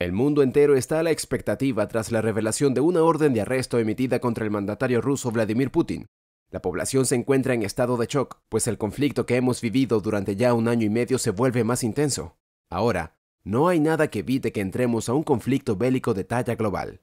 El mundo entero está a la expectativa tras la revelación de una orden de arresto emitida contra el mandatario ruso Vladimir Putin. La población se encuentra en estado de shock, pues el conflicto que hemos vivido durante ya un año y medio se vuelve más intenso. Ahora, no hay nada que evite que entremos a un conflicto bélico de talla global.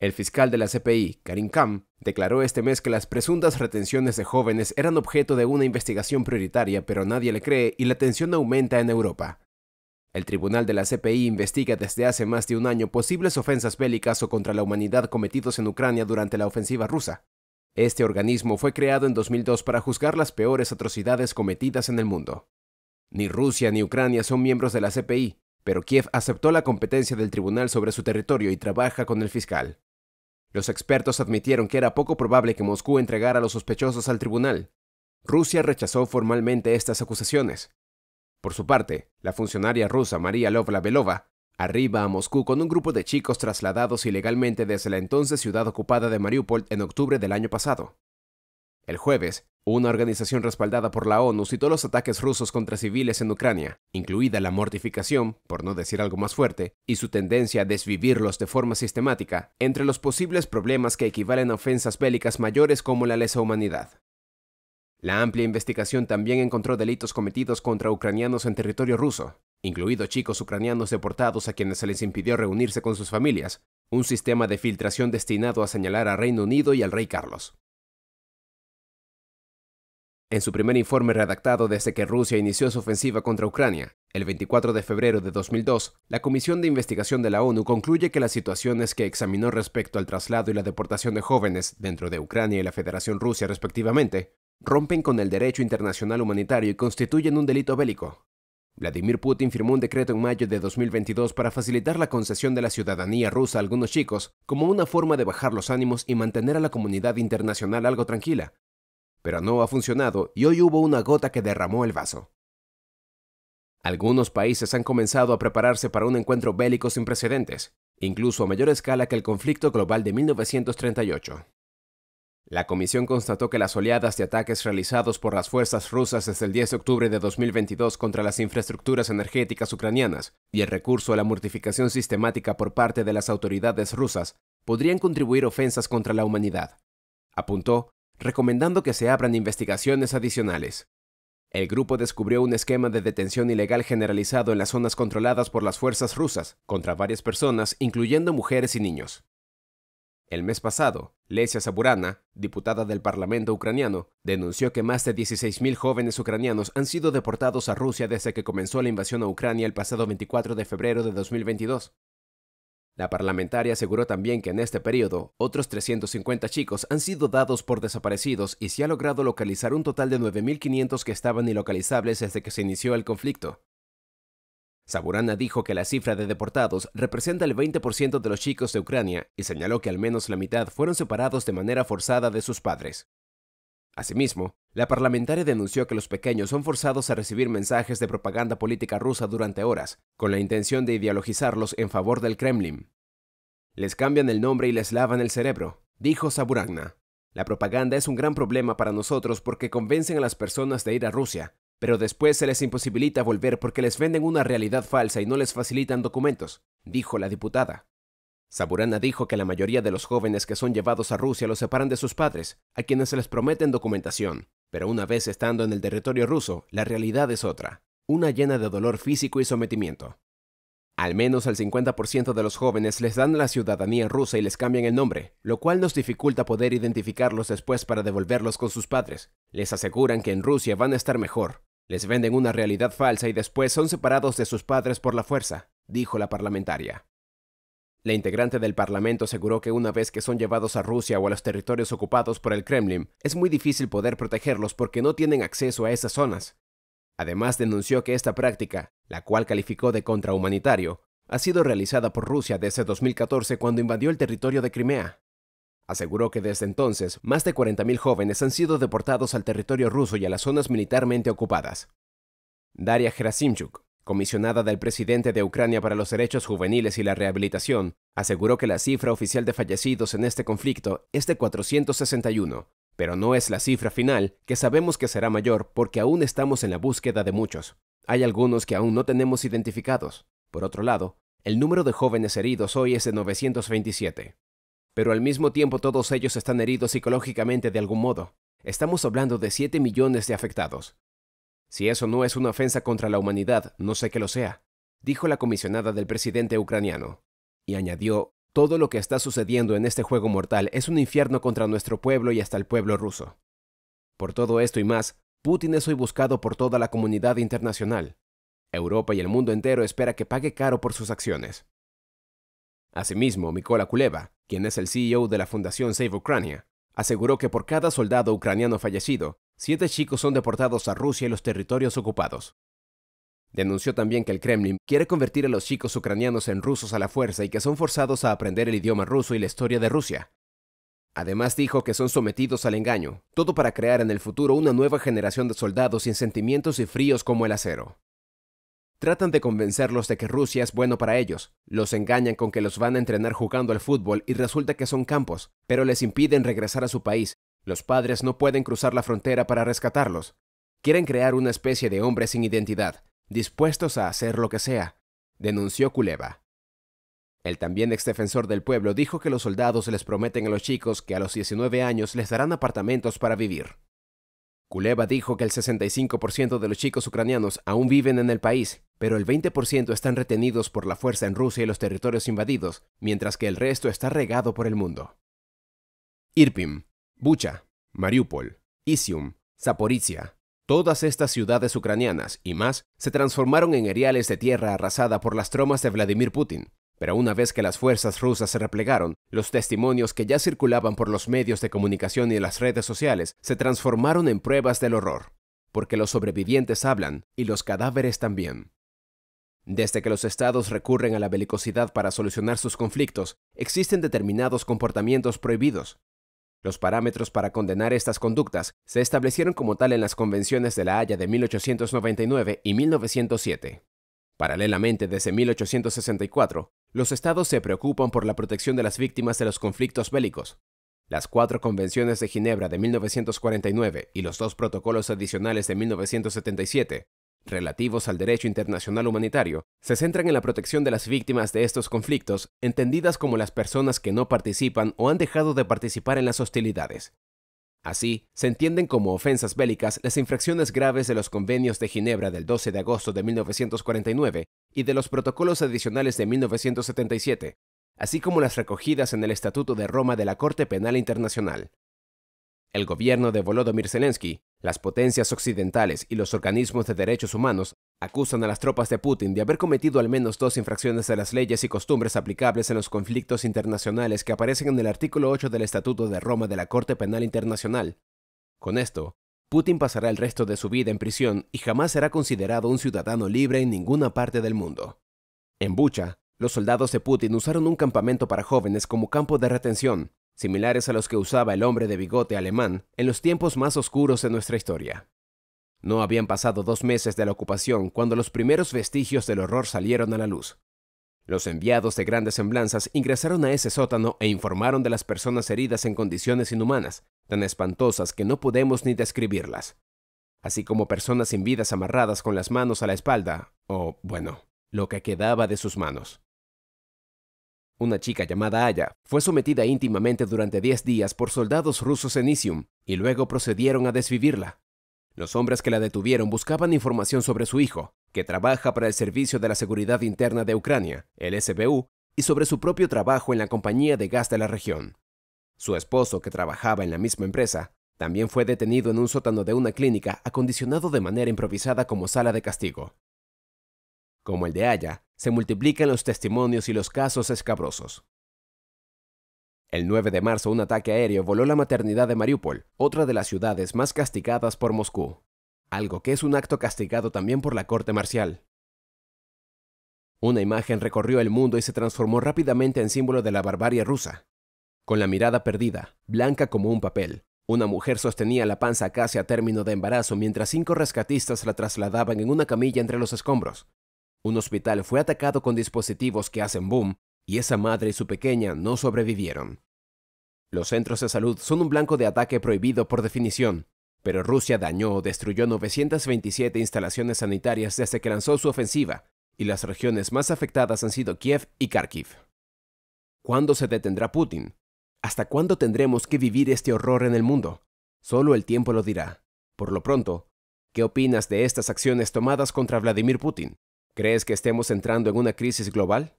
El fiscal de la CPI, Karim Khan, declaró este mes que las presuntas retenciones de jóvenes eran objeto de una investigación prioritaria, pero nadie le cree y la tensión aumenta en Europa. El tribunal de la CPI investiga desde hace más de un año posibles ofensas bélicas o contra la humanidad cometidos en Ucrania durante la ofensiva rusa. Este organismo fue creado en 2002 para juzgar las peores atrocidades cometidas en el mundo. Ni Rusia ni Ucrania son miembros de la CPI, pero Kiev aceptó la competencia del tribunal sobre su territorio y trabaja con el fiscal. Los expertos admitieron que era poco probable que Moscú entregara a los sospechosos al tribunal. Rusia rechazó formalmente estas acusaciones. Por su parte, la funcionaria rusa María Lovla-Belova arriba a Moscú con un grupo de chicos trasladados ilegalmente desde la entonces ciudad ocupada de Mariupol en octubre del año pasado. El jueves, una organización respaldada por la ONU citó los ataques rusos contra civiles en Ucrania, incluida la mortificación, por no decir algo más fuerte, y su tendencia a desvivirlos de forma sistemática, entre los posibles problemas que equivalen a ofensas bélicas mayores como la lesa humanidad. La amplia investigación también encontró delitos cometidos contra ucranianos en territorio ruso, incluidos chicos ucranianos deportados a quienes se les impidió reunirse con sus familias, un sistema de filtración destinado a señalar al Reino Unido y al rey Carlos. En su primer informe redactado desde que Rusia inició su ofensiva contra Ucrania, el 24 de febrero de 2002, la Comisión de Investigación de la ONU concluye que las situaciones que examinó respecto al traslado y la deportación de jóvenes dentro de Ucrania y la Federación Rusia respectivamente, rompen con el derecho internacional humanitario y constituyen un delito bélico. Vladimir Putin firmó un decreto en mayo de 2022 para facilitar la concesión de la ciudadanía rusa a algunos chicos como una forma de bajar los ánimos y mantener a la comunidad internacional algo tranquila, pero no ha funcionado y hoy hubo una gota que derramó el vaso. Algunos países han comenzado a prepararse para un encuentro bélico sin precedentes, incluso a mayor escala que el conflicto global de 1938. La comisión constató que las oleadas de ataques realizados por las fuerzas rusas desde el 10 de octubre de 2022 contra las infraestructuras energéticas ucranianas y el recurso a la mortificación sistemática por parte de las autoridades rusas podrían contribuir ofensas contra la humanidad. Apuntó recomendando que se abran investigaciones adicionales. El grupo descubrió un esquema de detención ilegal generalizado en las zonas controladas por las fuerzas rusas contra varias personas, incluyendo mujeres y niños. El mes pasado, Lesia Saburana, diputada del Parlamento ucraniano, denunció que más de 16.000 jóvenes ucranianos han sido deportados a Rusia desde que comenzó la invasión a Ucrania el pasado 24 de febrero de 2022, la parlamentaria aseguró también que en este periodo, otros 350 chicos han sido dados por desaparecidos y se ha logrado localizar un total de 9.500 que estaban ilocalizables desde que se inició el conflicto. Saburana dijo que la cifra de deportados representa el 20% de los chicos de Ucrania y señaló que al menos la mitad fueron separados de manera forzada de sus padres. Asimismo, la parlamentaria denunció que los pequeños son forzados a recibir mensajes de propaganda política rusa durante horas, con la intención de ideologizarlos en favor del Kremlin. Les cambian el nombre y les lavan el cerebro, dijo Saburagna. La propaganda es un gran problema para nosotros porque convencen a las personas de ir a Rusia, pero después se les imposibilita volver porque les venden una realidad falsa y no les facilitan documentos, dijo la diputada. Saburana dijo que la mayoría de los jóvenes que son llevados a Rusia los separan de sus padres, a quienes se les prometen documentación. Pero una vez estando en el territorio ruso, la realidad es otra, una llena de dolor físico y sometimiento. Al menos el 50% de los jóvenes les dan la ciudadanía rusa y les cambian el nombre, lo cual nos dificulta poder identificarlos después para devolverlos con sus padres. Les aseguran que en Rusia van a estar mejor. Les venden una realidad falsa y después son separados de sus padres por la fuerza, dijo la parlamentaria. La integrante del Parlamento aseguró que una vez que son llevados a Rusia o a los territorios ocupados por el Kremlin, es muy difícil poder protegerlos porque no tienen acceso a esas zonas. Además, denunció que esta práctica, la cual calificó de contrahumanitario, ha sido realizada por Rusia desde 2014 cuando invadió el territorio de Crimea. Aseguró que desde entonces, más de 40.000 jóvenes han sido deportados al territorio ruso y a las zonas militarmente ocupadas. Daria Gerasimchuk, comisionada del presidente de Ucrania para los Derechos Juveniles y la Rehabilitación, aseguró que la cifra oficial de fallecidos en este conflicto es de 461, pero no es la cifra final, que sabemos que será mayor porque aún estamos en la búsqueda de muchos. Hay algunos que aún no tenemos identificados. Por otro lado, el número de jóvenes heridos hoy es de 927. Pero al mismo tiempo todos ellos están heridos psicológicamente de algún modo. Estamos hablando de 7 millones de afectados. Si eso no es una ofensa contra la humanidad, no sé qué lo sea, dijo la comisionada del presidente ucraniano. Y añadió, todo lo que está sucediendo en este juego mortal es un infierno contra nuestro pueblo y hasta el pueblo ruso. Por todo esto y más, Putin es hoy buscado por toda la comunidad internacional. Europa y el mundo entero espera que pague caro por sus acciones. Asimismo, Mikola Kuleva, quien es el CEO de la Fundación Save Ucrania, aseguró que por cada soldado ucraniano fallecido, siete chicos son deportados a Rusia y los territorios ocupados. Denunció también que el Kremlin quiere convertir a los chicos ucranianos en rusos a la fuerza y que son forzados a aprender el idioma ruso y la historia de Rusia. Además dijo que son sometidos al engaño, todo para crear en el futuro una nueva generación de soldados sin sentimientos y fríos como el acero. Tratan de convencerlos de que Rusia es bueno para ellos, los engañan con que los van a entrenar jugando al fútbol y resulta que son campos, pero les impiden regresar a su país los padres no pueden cruzar la frontera para rescatarlos. Quieren crear una especie de hombres sin identidad, dispuestos a hacer lo que sea, denunció Kuleva. El también exdefensor del pueblo dijo que los soldados les prometen a los chicos que a los 19 años les darán apartamentos para vivir. Kuleva dijo que el 65% de los chicos ucranianos aún viven en el país, pero el 20% están retenidos por la fuerza en Rusia y los territorios invadidos, mientras que el resto está regado por el mundo. Irpim Bucha, Mariupol, Isium, Zaporizhia. Todas estas ciudades ucranianas y más se transformaron en areales de tierra arrasada por las tromas de Vladimir Putin. Pero una vez que las fuerzas rusas se replegaron, los testimonios que ya circulaban por los medios de comunicación y las redes sociales se transformaron en pruebas del horror, porque los sobrevivientes hablan y los cadáveres también. Desde que los estados recurren a la belicosidad para solucionar sus conflictos, existen determinados comportamientos prohibidos, los parámetros para condenar estas conductas se establecieron como tal en las convenciones de La Haya de 1899 y 1907. Paralelamente, desde 1864, los estados se preocupan por la protección de las víctimas de los conflictos bélicos. Las cuatro convenciones de Ginebra de 1949 y los dos protocolos adicionales de 1977 relativos al derecho internacional humanitario se centran en la protección de las víctimas de estos conflictos, entendidas como las personas que no participan o han dejado de participar en las hostilidades. Así, se entienden como ofensas bélicas las infracciones graves de los convenios de Ginebra del 12 de agosto de 1949 y de los protocolos adicionales de 1977, así como las recogidas en el Estatuto de Roma de la Corte Penal Internacional. El gobierno de Volodymyr Zelensky las potencias occidentales y los organismos de derechos humanos acusan a las tropas de Putin de haber cometido al menos dos infracciones de las leyes y costumbres aplicables en los conflictos internacionales que aparecen en el artículo 8 del Estatuto de Roma de la Corte Penal Internacional. Con esto, Putin pasará el resto de su vida en prisión y jamás será considerado un ciudadano libre en ninguna parte del mundo. En Bucha, los soldados de Putin usaron un campamento para jóvenes como campo de retención, similares a los que usaba el hombre de bigote alemán en los tiempos más oscuros de nuestra historia. No habían pasado dos meses de la ocupación cuando los primeros vestigios del horror salieron a la luz. Los enviados de grandes semblanzas ingresaron a ese sótano e informaron de las personas heridas en condiciones inhumanas, tan espantosas que no podemos ni describirlas, así como personas sin vidas amarradas con las manos a la espalda, o, bueno, lo que quedaba de sus manos. Una chica llamada Aya fue sometida íntimamente durante 10 días por soldados rusos en Isium y luego procedieron a desvivirla. Los hombres que la detuvieron buscaban información sobre su hijo, que trabaja para el Servicio de la Seguridad Interna de Ucrania, el SBU, y sobre su propio trabajo en la compañía de gas de la región. Su esposo, que trabajaba en la misma empresa, también fue detenido en un sótano de una clínica acondicionado de manera improvisada como sala de castigo. Como el de Aya, se multiplican los testimonios y los casos escabrosos. El 9 de marzo un ataque aéreo voló la maternidad de Mariupol, otra de las ciudades más castigadas por Moscú, algo que es un acto castigado también por la corte marcial. Una imagen recorrió el mundo y se transformó rápidamente en símbolo de la barbarie rusa. Con la mirada perdida, blanca como un papel, una mujer sostenía la panza casi a término de embarazo mientras cinco rescatistas la trasladaban en una camilla entre los escombros, un hospital fue atacado con dispositivos que hacen boom y esa madre y su pequeña no sobrevivieron. Los centros de salud son un blanco de ataque prohibido por definición, pero Rusia dañó o destruyó 927 instalaciones sanitarias desde que lanzó su ofensiva, y las regiones más afectadas han sido Kiev y Kharkiv. ¿Cuándo se detendrá Putin? ¿Hasta cuándo tendremos que vivir este horror en el mundo? Solo el tiempo lo dirá. Por lo pronto, ¿qué opinas de estas acciones tomadas contra Vladimir Putin? ¿Crees que estemos entrando en una crisis global?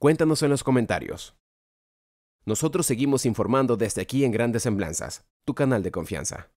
Cuéntanos en los comentarios. Nosotros seguimos informando desde aquí en Grandes Semblanzas, tu canal de confianza.